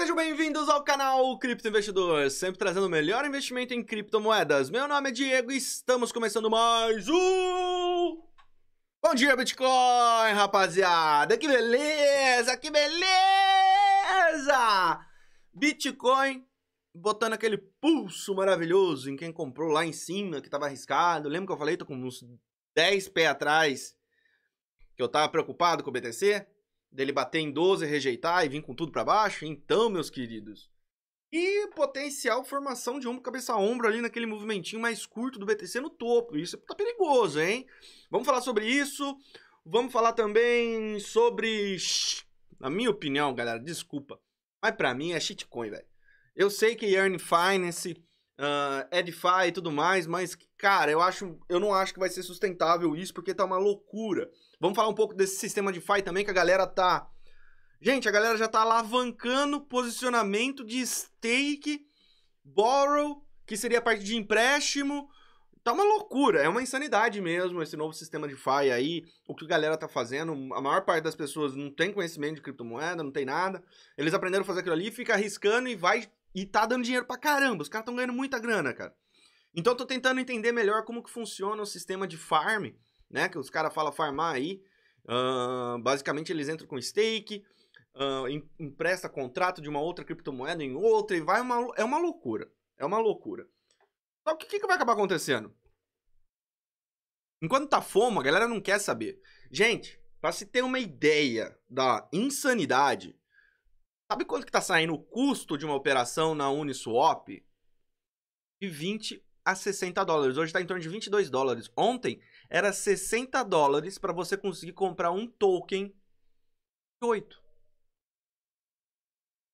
Sejam bem-vindos ao canal Cripto Investidor, sempre trazendo o melhor investimento em criptomoedas. Meu nome é Diego e estamos começando mais um. Bom dia, Bitcoin, rapaziada! Que beleza! Que beleza! Beleza? Bitcoin botando aquele pulso maravilhoso em quem comprou lá em cima, que tava arriscado. Lembra que eu falei? Tô com uns 10 pés atrás, que eu tava preocupado com o BTC, dele bater em 12, rejeitar e vir com tudo para baixo. Então, meus queridos, e potencial formação de ombro, cabeça a ombro ali naquele movimentinho mais curto do BTC no topo. Isso tá perigoso, hein? Vamos falar sobre isso. Vamos falar também sobre. Na minha opinião, galera, desculpa. Mas para mim é shitcoin, velho. Eu sei que Earn Finance, uh, ah, Edify e tudo mais, mas, cara, eu acho, eu não acho que vai ser sustentável isso, porque tá uma loucura. Vamos falar um pouco desse sistema de FI também, que a galera tá. Gente, a galera já tá alavancando posicionamento de stake, borrow, que seria a parte de empréstimo, Tá uma loucura, é uma insanidade mesmo esse novo sistema de FI aí, o que a galera tá fazendo. A maior parte das pessoas não tem conhecimento de criptomoeda, não tem nada. Eles aprenderam a fazer aquilo ali, fica arriscando e vai e tá dando dinheiro pra caramba. Os caras estão ganhando muita grana, cara. Então eu tô tentando entender melhor como que funciona o sistema de farm, né? Que os caras falam farmar aí. Uh, basicamente eles entram com stake, uh, empresta contrato de uma outra criptomoeda em outra e vai uma, é uma loucura. É uma loucura. Só que o que, que vai acabar acontecendo? Enquanto tá fome, a galera não quer saber. Gente, pra se ter uma ideia da insanidade, sabe quanto que tá saindo o custo de uma operação na Uniswap? De 20 a 60 dólares. Hoje tá em torno de 22 dólares. Ontem era 60 dólares para você conseguir comprar um token de 8.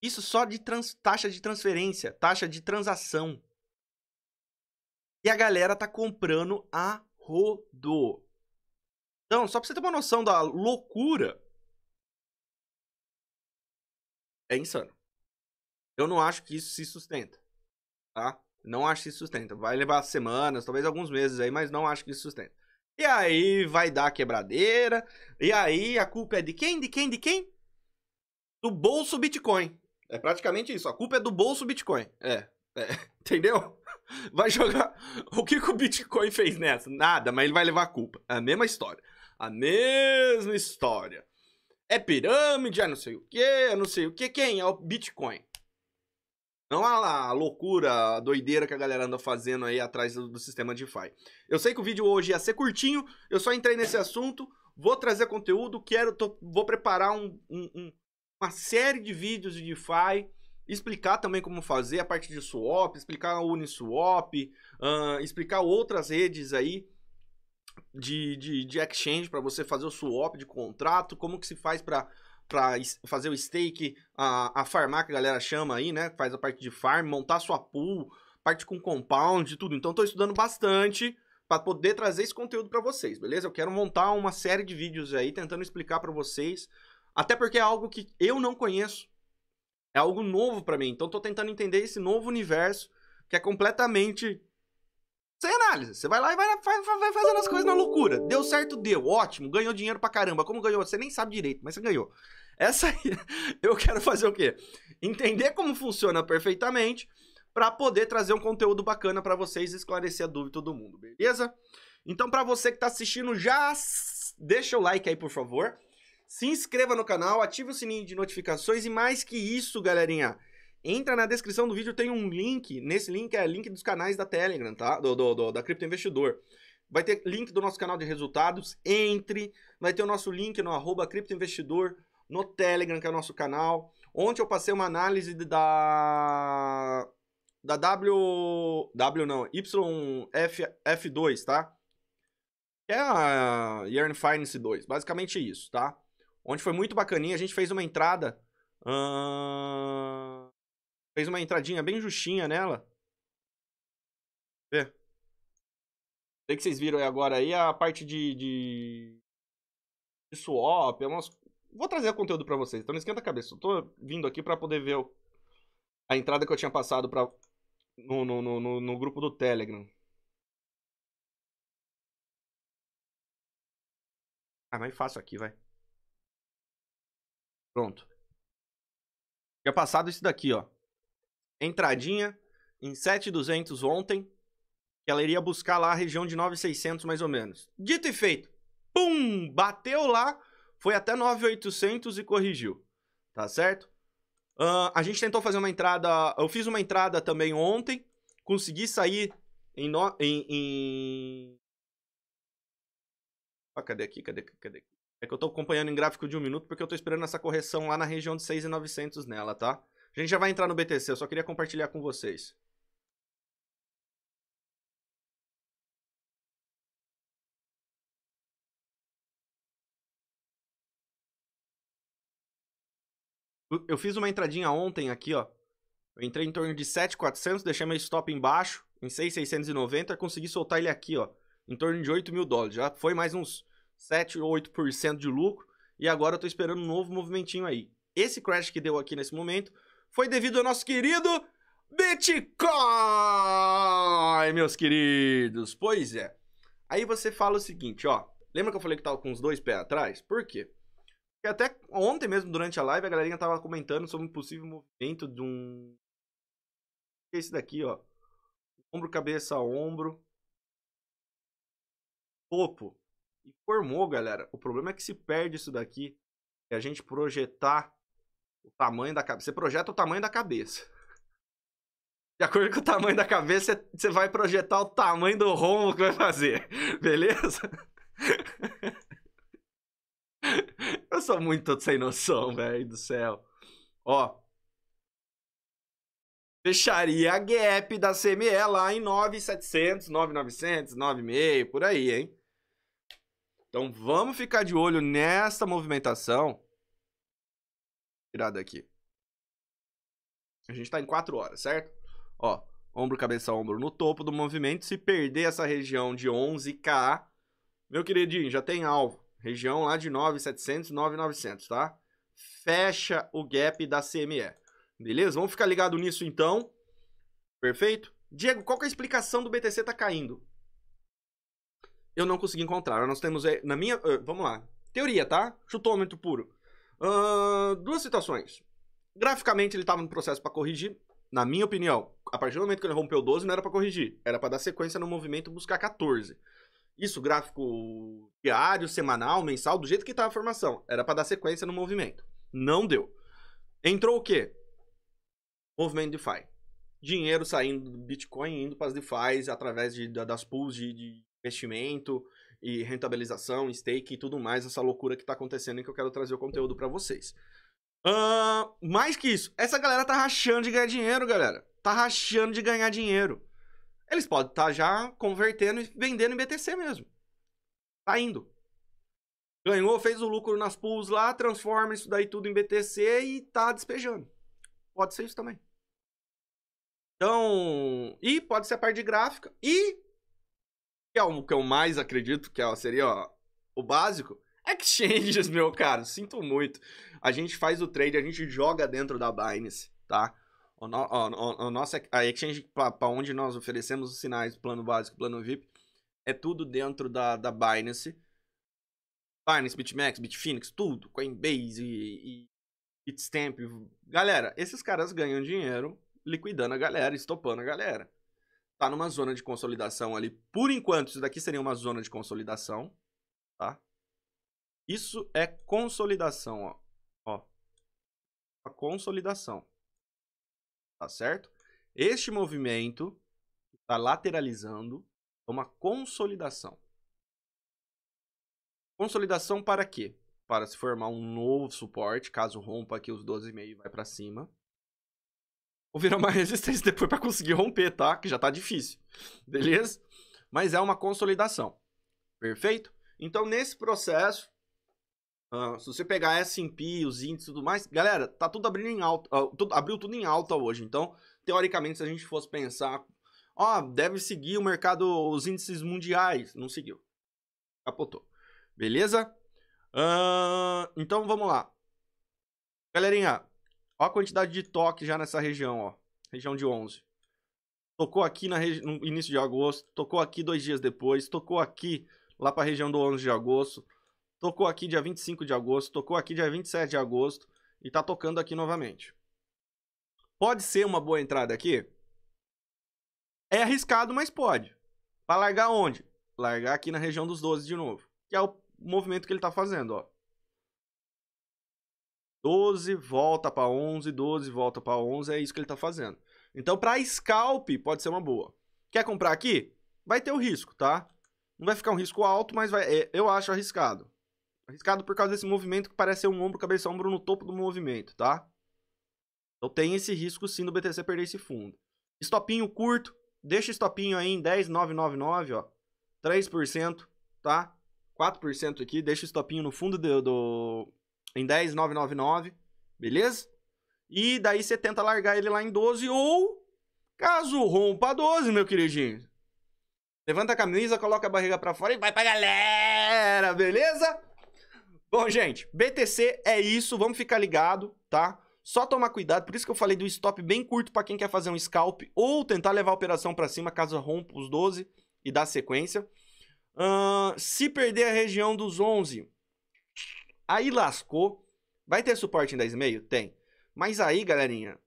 Isso só de trans, taxa de transferência, taxa de transação. E a galera tá comprando a rodo. Então, só pra você ter uma noção da loucura, é insano. Eu não acho que isso se sustenta, tá? Não acho que isso sustenta. Vai levar semanas, talvez alguns meses aí, mas não acho que isso sustenta. E aí vai dar quebradeira. E aí a culpa é de quem? De quem? De quem? Do bolso Bitcoin. É praticamente isso. A culpa é do bolso Bitcoin. É. é. Entendeu? vai jogar. O que, que o Bitcoin fez nessa? Nada, mas ele vai levar a culpa. É a mesma história. A mesma história. É pirâmide, é não sei o que, é não sei o que. Quem? É o Bitcoin. Não há é lá a loucura, a doideira que a galera anda fazendo aí atrás do, do sistema DeFi. Eu sei que o vídeo hoje ia ser curtinho, eu só entrei nesse assunto, vou trazer conteúdo, quero, tô, vou preparar um, um, um, uma série de vídeos de DeFi explicar também como fazer a parte de swap, explicar a Uniswap, uh, explicar outras redes aí de, de, de exchange para você fazer o swap de contrato, como que se faz para para fazer o stake, a, a farmar que a galera chama aí, né? Faz a parte de farm, montar sua pool, parte com compound, tudo. Então estou estudando bastante para poder trazer esse conteúdo para vocês, beleza? Eu quero montar uma série de vídeos aí tentando explicar para vocês, até porque é algo que eu não conheço. É algo novo para mim. Então tô tentando entender esse novo universo que é completamente sem análise. Você vai lá e vai, vai fazendo as coisas na loucura. Deu certo, deu. Ótimo. Ganhou dinheiro pra caramba. Como ganhou? Você nem sabe direito, mas você ganhou. Essa aí, eu quero fazer o quê? Entender como funciona perfeitamente para poder trazer um conteúdo bacana para vocês e esclarecer a dúvida do mundo, beleza? Então, para você que tá assistindo, já deixa o like aí, por favor se inscreva no canal, ative o sininho de notificações e mais que isso, galerinha, entra na descrição do vídeo, tem um link, nesse link é link dos canais da Telegram, tá? Do, do, do da Cripto Investidor. Vai ter link do nosso canal de resultados, entre, vai ter o nosso link no arroba criptoinvestidor no Telegram, que é o nosso canal. Ontem eu passei uma análise da da W W não, YF F2, tá? É a Yearn Finance 2, basicamente isso, tá? onde foi muito bacaninha. A gente fez uma entrada. Uh... Fez uma entradinha bem justinha nela. Vê. Sei que vocês viram aí agora aí a parte de, de, de swap. É umas... Vou trazer o conteúdo para vocês, então não esquenta a cabeça. Eu tô vindo aqui para poder ver o... a entrada que eu tinha passado pra... no, no, no, no grupo do Telegram. Ah, mais fácil aqui, vai. Pronto. Tinha passado isso daqui, ó. Entradinha em 7,200 ontem, que ela iria buscar lá a região de 9,600 mais ou menos. Dito e feito. Pum! Bateu lá, foi até 9,800 e corrigiu. Tá certo? Uh, a gente tentou fazer uma entrada. Eu fiz uma entrada também ontem. Consegui sair em. No, em, em... Ah, cadê aqui? Cadê, cadê aqui? É que eu tô acompanhando em gráfico de um minuto porque eu tô esperando essa correção lá na região de 6,900 nela, tá? A gente já vai entrar no BTC, eu só queria compartilhar com vocês. Eu fiz uma entradinha ontem aqui, ó. Eu entrei em torno de 7,400, deixei meu stop embaixo, em 6,690, consegui soltar ele aqui, ó. Em torno de 8 mil dólares. Já foi mais uns 7 ou 8% de lucro, e agora eu tô esperando um novo movimentinho aí. Esse crash que deu aqui nesse momento foi devido ao nosso querido Bitcoin, meus queridos. Pois é. Aí você fala o seguinte, ó. Lembra que eu falei que tava com os dois pés atrás? Por quê? Porque até ontem mesmo, durante a live, a galerinha tava comentando sobre um possível movimento de um... Esse daqui, ó. Ombro, cabeça, ombro. Topo. E formou, galera. O problema é que se perde isso daqui, é a gente projetar o tamanho da cabeça. Você projeta o tamanho da cabeça. De acordo com o tamanho da cabeça, você vai projetar o tamanho do rombo que vai fazer. Beleza? Eu sou muito sem noção, velho do céu. Ó. Fecharia a gap da CME lá em 9,700, 9,900, 9,5, por aí, hein? Então vamos ficar de olho nessa movimentação. Tirar daqui. A gente está em 4 horas, certo? Ó, ombro, cabeça, ombro no topo do movimento. Se perder essa região de 11K, meu queridinho, já tem alvo. Região lá de 9,700, 9,900, tá? Fecha o gap da CME. Beleza? Vamos ficar ligado nisso então. Perfeito? Diego, qual que é a explicação do BTC tá caindo? eu não consegui encontrar. Nós temos, eh, na minha. Eh, vamos lá. Teoria, tá? Chutômetro puro. Uh, duas situações. Graficamente, ele estava no processo para corrigir. Na minha opinião, a partir do momento que ele rompeu 12, não era para corrigir. Era para dar sequência no movimento buscar 14. Isso, gráfico diário, semanal, mensal, do jeito que estava tá a formação. Era para dar sequência no movimento. Não deu. Entrou o quê? Movimento DeFi. Dinheiro saindo do Bitcoin, indo para as DeFi através de, das pools de, de investimento e rentabilização, stake e tudo mais, essa loucura que tá acontecendo e que eu quero trazer o conteúdo para vocês. Uh, mais que isso, essa galera tá rachando de ganhar dinheiro, galera. Tá rachando de ganhar dinheiro. Eles podem estar tá já convertendo e vendendo em BTC mesmo. Tá indo. Ganhou, fez o lucro nas pools lá, transforma isso daí tudo em BTC e tá despejando. Pode ser isso também. Então, e pode ser a parte de gráfica. E que é o que eu mais acredito que seria ó, o básico, exchanges, meu caro. Sinto muito. A gente faz o trade, a gente joga dentro da Binance, tá? O, no, o, o, nossa, a exchange para onde nós oferecemos os sinais, plano básico, plano VIP, é tudo dentro da, da Binance. Binance, BitMEX, Bitfinex, tudo, Coinbase e, e Bitstamp. Galera, esses caras ganham dinheiro liquidando a galera, estopando a galera tá numa zona de consolidação ali. Por enquanto, isso daqui seria uma zona de consolidação, tá? Isso é consolidação, ó. ó. A consolidação. Tá certo? Este movimento está lateralizando é uma consolidação. Consolidação para quê? Para se formar um novo suporte, caso rompa aqui os 12,5 e vai para cima ou virar uma resistência depois para conseguir romper, tá? Que já tá difícil. Beleza? Mas é uma consolidação. Perfeito? Então, nesse processo, uh, se você pegar S&P, os índices e tudo mais, galera, tá tudo abrindo em alta, uh, tudo, abriu tudo em alta hoje. Então, teoricamente, se a gente fosse pensar, ó, oh, deve seguir o mercado, os índices mundiais, não seguiu. Capotou. Beleza? Uh, então, vamos lá. Galerinha, Olha a quantidade de toque já nessa região, ó. Região de 11. Tocou aqui no início de agosto, tocou aqui dois dias depois, tocou aqui lá para a região do 11 de agosto, tocou aqui dia 25 de agosto, tocou aqui dia 27 de agosto e tá tocando aqui novamente. Pode ser uma boa entrada aqui? É arriscado, mas pode. Para largar onde? Largar aqui na região dos 12 de novo, que é o movimento que ele tá fazendo, ó. 12, volta para 11, 12, volta para 11, é isso que ele está fazendo. Então, para scalp, pode ser uma boa. Quer comprar aqui? Vai ter o risco, tá? Não vai ficar um risco alto, mas vai, é, eu acho arriscado. Arriscado por causa desse movimento que parece ser um ombro, cabeça, ombro no topo do movimento, tá? Então tem esse risco sim do BTC perder esse fundo. Estopinho curto, deixa o estopinho aí em 10,999, ó. 3%, tá? 4% aqui, deixa o estopinho no fundo do, do, em 10,999, beleza? E daí você tenta largar ele lá em 12 ou caso rompa 12, meu queridinho. Levanta a camisa, coloca a barriga para fora e vai pra galera, beleza? Bom, gente, BTC é isso, vamos ficar ligado, tá? Só tomar cuidado, por isso que eu falei do stop bem curto para quem quer fazer um scalp ou tentar levar a operação para cima caso rompa os 12 e dá sequência. Uh, se perder a região dos 11, Aí lascou. Vai ter suporte em 10,5? Tem. Mas aí, galerinha,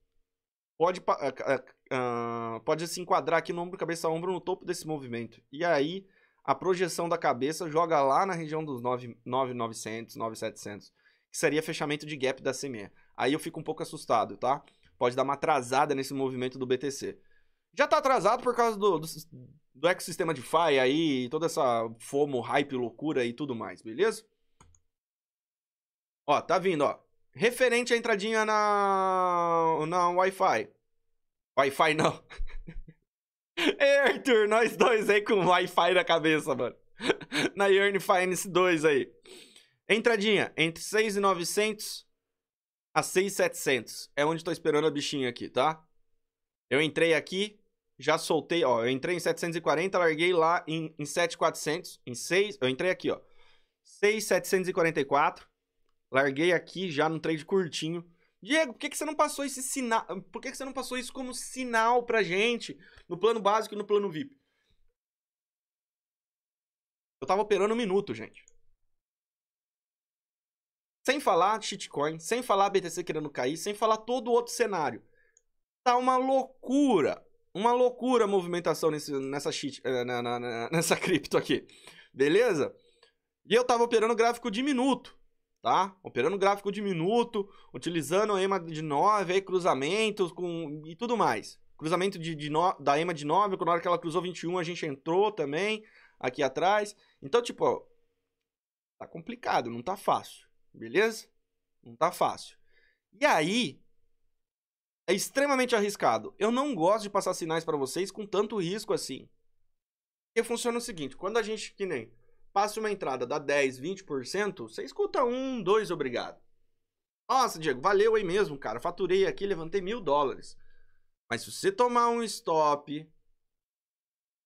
pode, uh, uh, pode se enquadrar aqui no ombro, cabeça, ombro no topo desse movimento. E aí, a projeção da cabeça joga lá na região dos 9,900, 9,700, que seria fechamento de gap da CME. Aí eu fico um pouco assustado, tá? Pode dar uma atrasada nesse movimento do BTC. Já tá atrasado por causa do, do, do ecossistema de FI aí, toda essa FOMO, hype, loucura e tudo mais, beleza? Ó, tá vindo, ó. Referente à entradinha na, na Wi-Fi. Wi-Fi não. Ei, Arthur, nós dois aí com Wi-Fi na cabeça, mano. na Yearn Finance 2 aí. Entradinha entre 6,900 a 6,700. É onde tô esperando a bichinha aqui, tá? Eu entrei aqui, já soltei, ó. Eu entrei em 740, larguei lá em, em 7,400. Em 6, eu entrei aqui, ó. 6,744. Larguei aqui já no trade curtinho. Diego, por que, que você não passou esse sinal? Por que, que você não passou isso como sinal pra gente no plano básico e no plano VIP? Eu tava operando um minuto, gente. Sem falar shitcoin, sem falar BTC querendo cair, sem falar todo o outro cenário. Tá uma loucura. Uma loucura a movimentação nesse, nessa, shit, eh, na, na, na, nessa cripto aqui. Beleza? E eu tava operando gráfico de minuto tá? Operando gráfico de minuto, utilizando EMA de 9, aí cruzamentos com, e tudo mais. Cruzamento de, de no, da EMA de 9, quando na hora que ela cruzou 21, a gente entrou também aqui atrás. Então, tipo, tá complicado, não tá fácil, beleza? Não tá fácil. E aí, é extremamente arriscado. Eu não gosto de passar sinais para vocês com tanto risco assim. Porque funciona o seguinte, quando a gente, que nem, passa uma entrada da 10, 20%, você escuta um, dois, obrigado. Nossa, Diego, valeu aí mesmo, cara. Faturei aqui, levantei mil dólares. Mas se você tomar um stop,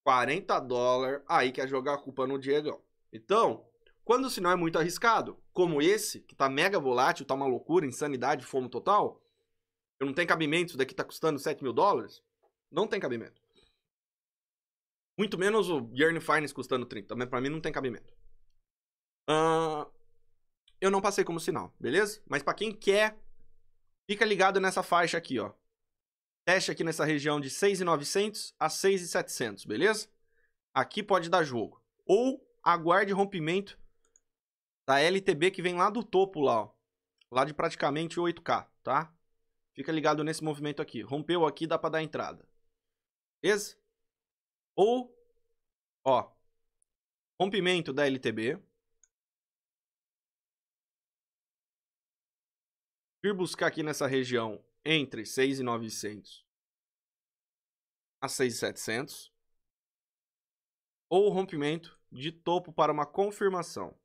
40 dólares, aí quer jogar a culpa no Diego. Então, quando o sinal é muito arriscado, como esse, que tá mega volátil, tá uma loucura, insanidade, fomo total, eu não tenho cabimento, isso daqui tá custando 7 mil dólares, não tem cabimento. Muito menos o Yearn Finance custando 30. Mas pra mim não tem cabimento. Uh, eu não passei como sinal, beleza? Mas para quem quer, fica ligado nessa faixa aqui, ó. Teste aqui nessa região de 6,900 a 6,700, beleza? Aqui pode dar jogo. Ou aguarde rompimento da LTB que vem lá do topo lá, ó. Lá de praticamente 8K, tá? Fica ligado nesse movimento aqui. Rompeu aqui, dá pra dar entrada. Beleza? Ou, ó, rompimento da LTB. Vir buscar aqui nessa região entre 6,900 a 6,700. Ou rompimento de topo para uma confirmação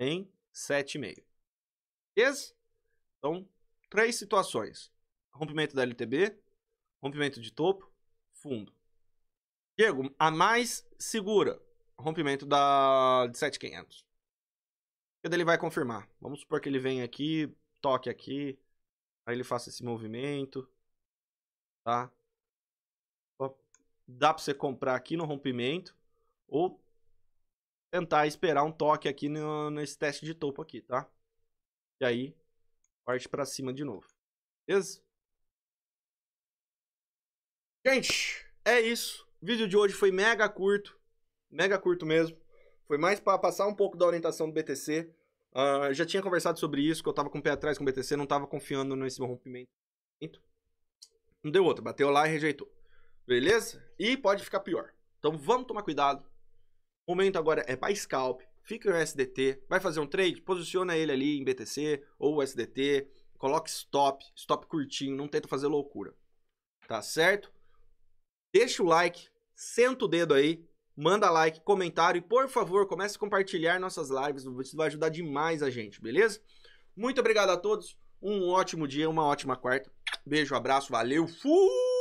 em 7,5. Beleza? Então, três situações. Rompimento da LTB, rompimento de topo, fundo. Diego, a mais segura. Rompimento da de 7500. E daí ele vai confirmar. Vamos supor que ele venha aqui, toque aqui. Aí ele faça esse movimento. Tá? Dá pra você comprar aqui no rompimento. Ou tentar esperar um toque aqui no, nesse teste de topo aqui, tá? E aí, parte pra cima de novo. Beleza? Gente, é isso. O vídeo de hoje foi mega curto, mega curto mesmo. Foi mais para passar um pouco da orientação do BTC. Uh, ah, já tinha conversado sobre isso, que eu tava com o pé atrás com o BTC, não tava confiando nesse rompimento. Não deu outro, bateu lá e rejeitou. Beleza? E pode ficar pior. Então vamos tomar cuidado. O momento agora é para scalp, fica no SDT, vai fazer um trade, posiciona ele ali em BTC ou SDT, coloque stop, stop curtinho, não tenta fazer loucura. Tá certo? Deixa o like, senta o dedo aí, manda like, comentário e, por favor, comece a compartilhar nossas lives, isso vai ajudar demais a gente, beleza? Muito obrigado a todos, um ótimo dia, uma ótima quarta. Beijo, abraço, valeu, fui!